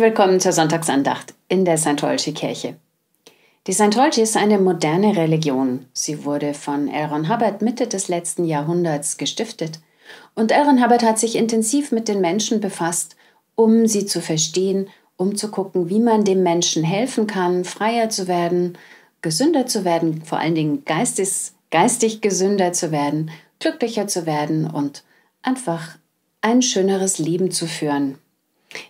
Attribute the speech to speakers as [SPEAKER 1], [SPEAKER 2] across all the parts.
[SPEAKER 1] willkommen zur Sonntagsandacht in der St. Olschi Kirche. Die St. Olschi ist eine moderne Religion. Sie wurde von Aaron Hubbard Mitte des letzten Jahrhunderts gestiftet. Und Aaron Hubbard hat sich intensiv mit den Menschen befasst, um sie zu verstehen, um zu gucken, wie man dem Menschen helfen kann, freier zu werden, gesünder zu werden, vor allen Dingen geistes, geistig gesünder zu werden, glücklicher zu werden und einfach ein schöneres Leben zu führen.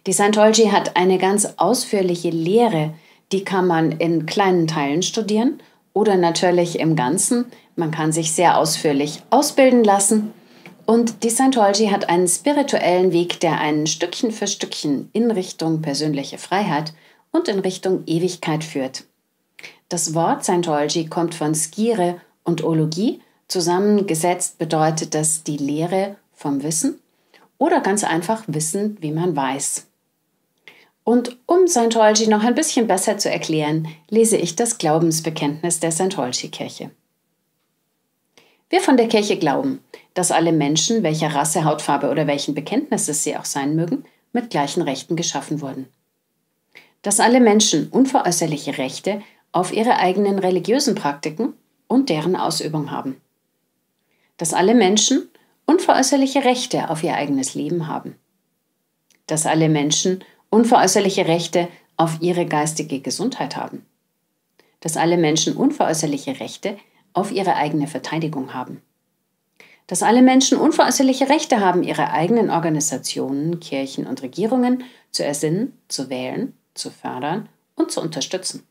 [SPEAKER 1] Die Scientology hat eine ganz ausführliche Lehre, die kann man in kleinen Teilen studieren oder natürlich im Ganzen. Man kann sich sehr ausführlich ausbilden lassen. Und die Scientology hat einen spirituellen Weg, der einen Stückchen für Stückchen in Richtung persönliche Freiheit und in Richtung Ewigkeit führt. Das Wort Scientology kommt von Skire und Ologie. Zusammengesetzt bedeutet das die Lehre vom Wissen oder ganz einfach wissen, wie man weiß. Und um Scientology noch ein bisschen besser zu erklären, lese ich das Glaubensbekenntnis der Scientology-Kirche. Wir von der Kirche glauben, dass alle Menschen, welcher Rasse, Hautfarbe oder welchen Bekenntnisses sie auch sein mögen, mit gleichen Rechten geschaffen wurden. Dass alle Menschen unveräußerliche Rechte auf ihre eigenen religiösen Praktiken und deren Ausübung haben. Dass alle Menschen unveräußerliche Rechte auf ihr eigenes Leben haben. Dass alle Menschen unveräußerliche Rechte auf ihre geistige Gesundheit haben. Dass alle Menschen unveräußerliche Rechte auf ihre eigene Verteidigung haben. Dass alle Menschen unveräußerliche Rechte haben, ihre eigenen Organisationen, Kirchen und Regierungen zu ersinnen, zu wählen, zu fördern und zu unterstützen.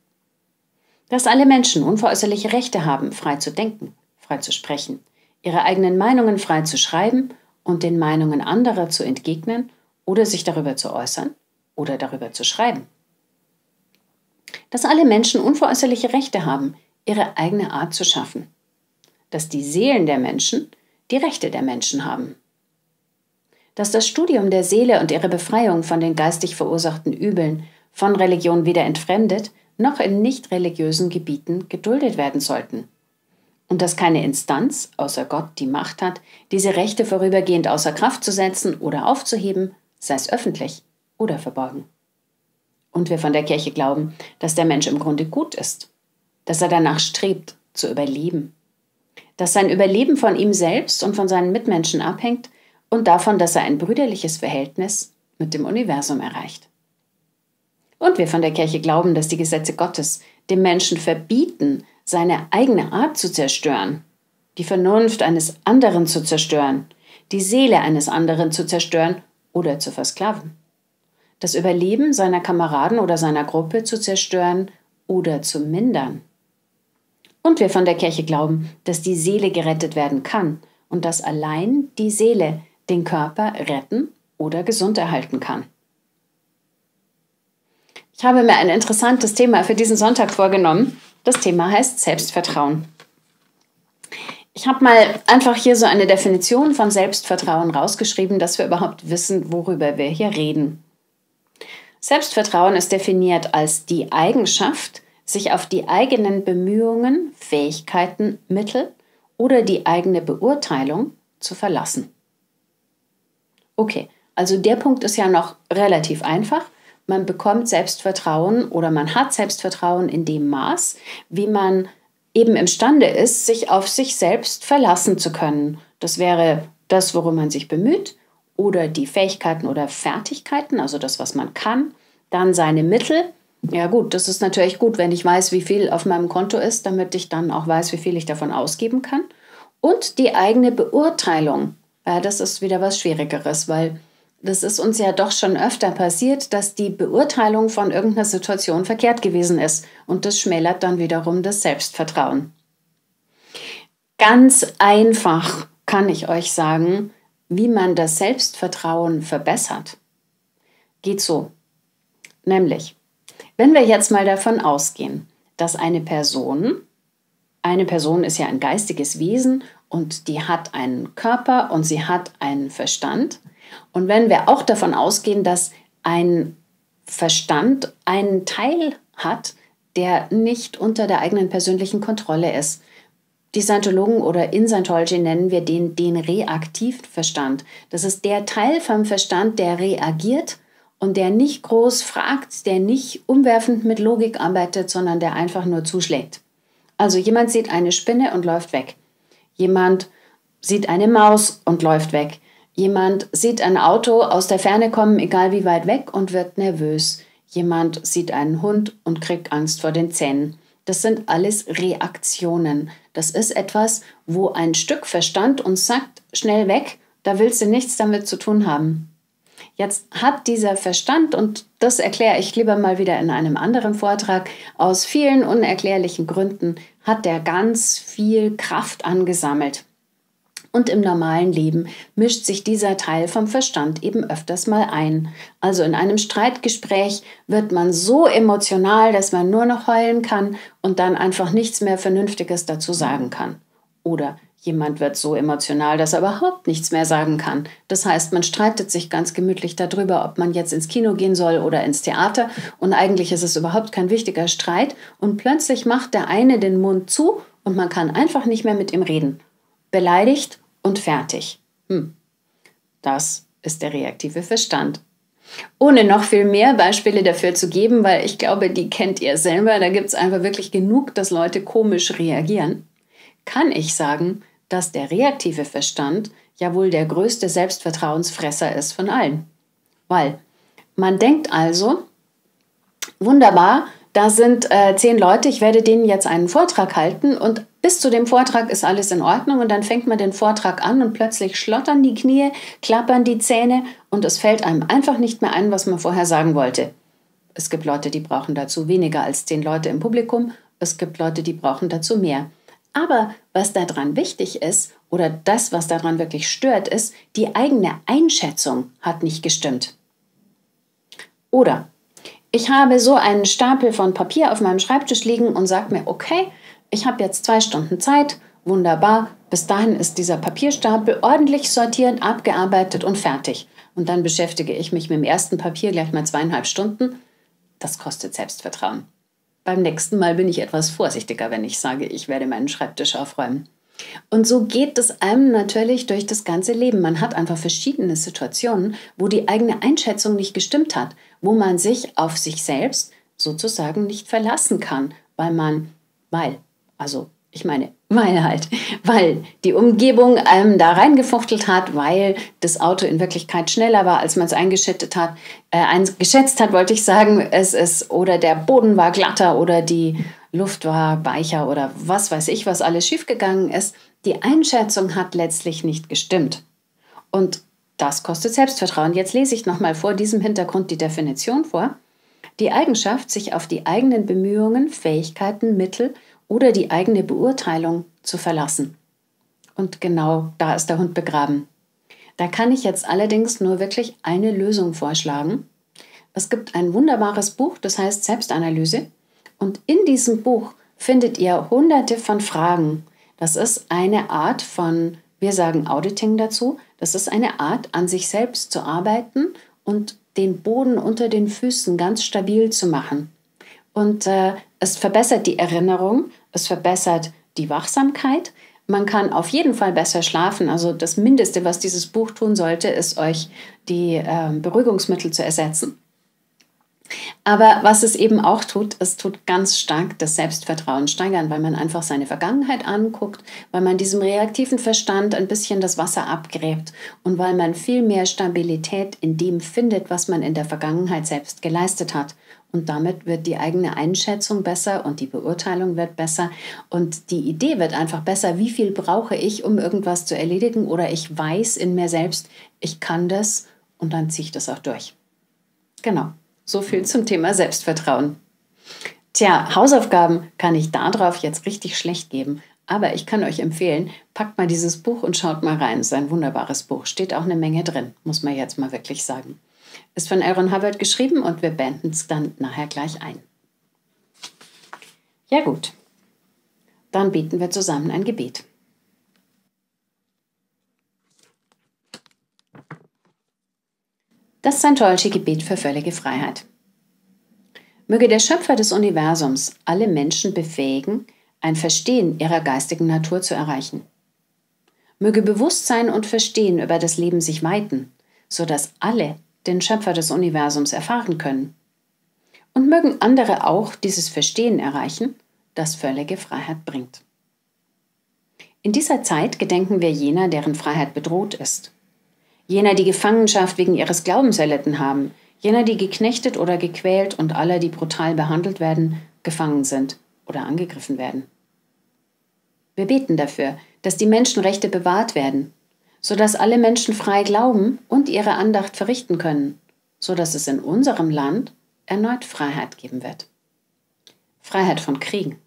[SPEAKER 1] Dass alle Menschen unveräußerliche Rechte haben, frei zu denken, frei zu sprechen, ihre eigenen Meinungen frei zu schreiben und den Meinungen anderer zu entgegnen oder sich darüber zu äußern oder darüber zu schreiben. Dass alle Menschen unveräußerliche Rechte haben, ihre eigene Art zu schaffen. Dass die Seelen der Menschen die Rechte der Menschen haben. Dass das Studium der Seele und ihre Befreiung von den geistig verursachten Übeln von Religion weder entfremdet noch in nicht religiösen Gebieten geduldet werden sollten und dass keine Instanz außer Gott die Macht hat, diese Rechte vorübergehend außer Kraft zu setzen oder aufzuheben, sei es öffentlich oder verborgen. Und wir von der Kirche glauben, dass der Mensch im Grunde gut ist, dass er danach strebt, zu überleben, dass sein Überleben von ihm selbst und von seinen Mitmenschen abhängt und davon, dass er ein brüderliches Verhältnis mit dem Universum erreicht. Und wir von der Kirche glauben, dass die Gesetze Gottes dem Menschen verbieten, seine eigene Art zu zerstören, die Vernunft eines anderen zu zerstören, die Seele eines anderen zu zerstören oder zu versklaven, das Überleben seiner Kameraden oder seiner Gruppe zu zerstören oder zu mindern. Und wir von der Kirche glauben, dass die Seele gerettet werden kann und dass allein die Seele den Körper retten oder gesund erhalten kann. Ich habe mir ein interessantes Thema für diesen Sonntag vorgenommen das Thema heißt Selbstvertrauen. Ich habe mal einfach hier so eine Definition von Selbstvertrauen rausgeschrieben, dass wir überhaupt wissen, worüber wir hier reden. Selbstvertrauen ist definiert als die Eigenschaft, sich auf die eigenen Bemühungen, Fähigkeiten, Mittel oder die eigene Beurteilung zu verlassen. Okay, also der Punkt ist ja noch relativ einfach man bekommt Selbstvertrauen oder man hat Selbstvertrauen in dem Maß, wie man eben imstande ist, sich auf sich selbst verlassen zu können. Das wäre das, worum man sich bemüht oder die Fähigkeiten oder Fertigkeiten, also das, was man kann, dann seine Mittel. Ja gut, das ist natürlich gut, wenn ich weiß, wie viel auf meinem Konto ist, damit ich dann auch weiß, wie viel ich davon ausgeben kann. Und die eigene Beurteilung. Ja, das ist wieder was Schwierigeres, weil das ist uns ja doch schon öfter passiert, dass die Beurteilung von irgendeiner Situation verkehrt gewesen ist. Und das schmälert dann wiederum das Selbstvertrauen. Ganz einfach kann ich euch sagen, wie man das Selbstvertrauen verbessert. Geht so. Nämlich, wenn wir jetzt mal davon ausgehen, dass eine Person, eine Person ist ja ein geistiges Wesen und die hat einen Körper und sie hat einen Verstand, und wenn wir auch davon ausgehen, dass ein Verstand einen Teil hat, der nicht unter der eigenen persönlichen Kontrolle ist. Die Scientologen oder in Scientology nennen wir den, den reaktiven Verstand. Das ist der Teil vom Verstand, der reagiert und der nicht groß fragt, der nicht umwerfend mit Logik arbeitet, sondern der einfach nur zuschlägt. Also jemand sieht eine Spinne und läuft weg. Jemand sieht eine Maus und läuft weg. Jemand sieht ein Auto aus der Ferne kommen, egal wie weit weg, und wird nervös. Jemand sieht einen Hund und kriegt Angst vor den Zähnen. Das sind alles Reaktionen. Das ist etwas, wo ein Stück Verstand uns sagt, schnell weg, da willst du nichts damit zu tun haben. Jetzt hat dieser Verstand, und das erkläre ich lieber mal wieder in einem anderen Vortrag, aus vielen unerklärlichen Gründen hat der ganz viel Kraft angesammelt. Und im normalen Leben mischt sich dieser Teil vom Verstand eben öfters mal ein. Also in einem Streitgespräch wird man so emotional, dass man nur noch heulen kann und dann einfach nichts mehr Vernünftiges dazu sagen kann. Oder jemand wird so emotional, dass er überhaupt nichts mehr sagen kann. Das heißt, man streitet sich ganz gemütlich darüber, ob man jetzt ins Kino gehen soll oder ins Theater. Und eigentlich ist es überhaupt kein wichtiger Streit. Und plötzlich macht der eine den Mund zu und man kann einfach nicht mehr mit ihm reden beleidigt und fertig. Hm. Das ist der reaktive Verstand. Ohne noch viel mehr Beispiele dafür zu geben, weil ich glaube, die kennt ihr selber, da gibt es einfach wirklich genug, dass Leute komisch reagieren, kann ich sagen, dass der reaktive Verstand ja wohl der größte Selbstvertrauensfresser ist von allen. Weil man denkt also, wunderbar, da sind äh, zehn Leute, ich werde denen jetzt einen Vortrag halten und bis zu dem Vortrag ist alles in Ordnung und dann fängt man den Vortrag an und plötzlich schlottern die Knie, klappern die Zähne und es fällt einem einfach nicht mehr ein, was man vorher sagen wollte. Es gibt Leute, die brauchen dazu weniger als zehn Leute im Publikum, es gibt Leute, die brauchen dazu mehr. Aber was daran wichtig ist oder das, was daran wirklich stört, ist, die eigene Einschätzung hat nicht gestimmt. Oder ich habe so einen Stapel von Papier auf meinem Schreibtisch liegen und sage mir, okay, ich habe jetzt zwei Stunden Zeit, wunderbar, bis dahin ist dieser Papierstapel ordentlich sortiert, abgearbeitet und fertig. Und dann beschäftige ich mich mit dem ersten Papier gleich mal zweieinhalb Stunden. Das kostet Selbstvertrauen. Beim nächsten Mal bin ich etwas vorsichtiger, wenn ich sage, ich werde meinen Schreibtisch aufräumen. Und so geht es einem natürlich durch das ganze Leben. Man hat einfach verschiedene Situationen, wo die eigene Einschätzung nicht gestimmt hat, wo man sich auf sich selbst sozusagen nicht verlassen kann, weil man, weil, also ich meine, weil halt, weil die Umgebung ähm, da reingefuchtelt hat, weil das Auto in Wirklichkeit schneller war, als man es eingeschätzt hat, äh, eingeschätzt hat, wollte ich sagen, es ist, oder der Boden war glatter oder die Luft war weicher oder was weiß ich, was alles schiefgegangen ist. Die Einschätzung hat letztlich nicht gestimmt. Und das kostet Selbstvertrauen. Jetzt lese ich nochmal vor diesem Hintergrund die Definition vor. Die Eigenschaft, sich auf die eigenen Bemühungen, Fähigkeiten, Mittel oder die eigene Beurteilung zu verlassen. Und genau da ist der Hund begraben. Da kann ich jetzt allerdings nur wirklich eine Lösung vorschlagen. Es gibt ein wunderbares Buch, das heißt Selbstanalyse. Und in diesem Buch findet ihr hunderte von Fragen. Das ist eine Art von, wir sagen Auditing dazu, das ist eine Art, an sich selbst zu arbeiten und den Boden unter den Füßen ganz stabil zu machen. Und äh, es verbessert die Erinnerung es verbessert die Wachsamkeit. Man kann auf jeden Fall besser schlafen. Also das Mindeste, was dieses Buch tun sollte, ist euch die äh, Beruhigungsmittel zu ersetzen. Aber was es eben auch tut, es tut ganz stark das Selbstvertrauen steigern, weil man einfach seine Vergangenheit anguckt, weil man diesem reaktiven Verstand ein bisschen das Wasser abgräbt und weil man viel mehr Stabilität in dem findet, was man in der Vergangenheit selbst geleistet hat. Und damit wird die eigene Einschätzung besser und die Beurteilung wird besser und die Idee wird einfach besser, wie viel brauche ich, um irgendwas zu erledigen oder ich weiß in mir selbst, ich kann das und dann ziehe ich das auch durch. Genau, so viel zum Thema Selbstvertrauen. Tja, Hausaufgaben kann ich darauf jetzt richtig schlecht geben, aber ich kann euch empfehlen, packt mal dieses Buch und schaut mal rein. Es ist ein wunderbares Buch, steht auch eine Menge drin, muss man jetzt mal wirklich sagen. Ist von Aaron Hubbard geschrieben und wir banden es dann nachher gleich ein. Ja gut, dann beten wir zusammen ein Gebet. Das Santolsche Gebet für völlige Freiheit. Möge der Schöpfer des Universums alle Menschen befähigen, ein Verstehen ihrer geistigen Natur zu erreichen. Möge Bewusstsein und Verstehen über das Leben sich weiten, sodass alle den Schöpfer des Universums erfahren können. Und mögen andere auch dieses Verstehen erreichen, das völlige Freiheit bringt. In dieser Zeit gedenken wir jener, deren Freiheit bedroht ist. Jener, die Gefangenschaft wegen ihres Glaubens erlitten haben, jener, die geknechtet oder gequält und aller, die brutal behandelt werden, gefangen sind oder angegriffen werden. Wir beten dafür, dass die Menschenrechte bewahrt werden sodass alle Menschen frei glauben und ihre Andacht verrichten können, sodass es in unserem Land erneut Freiheit geben wird. Freiheit von Kriegen,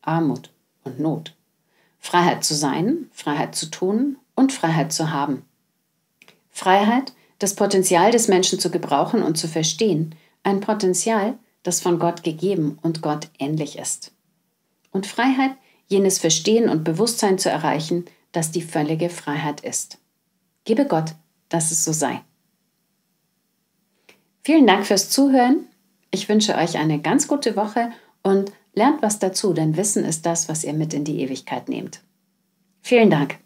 [SPEAKER 1] Armut und Not. Freiheit zu sein, Freiheit zu tun und Freiheit zu haben. Freiheit, das Potenzial des Menschen zu gebrauchen und zu verstehen, ein Potenzial, das von Gott gegeben und Gott ähnlich ist. Und Freiheit, jenes Verstehen und Bewusstsein zu erreichen, dass die völlige Freiheit ist. Gebe Gott, dass es so sei. Vielen Dank fürs Zuhören. Ich wünsche euch eine ganz gute Woche und lernt was dazu, denn Wissen ist das, was ihr mit in die Ewigkeit nehmt. Vielen Dank.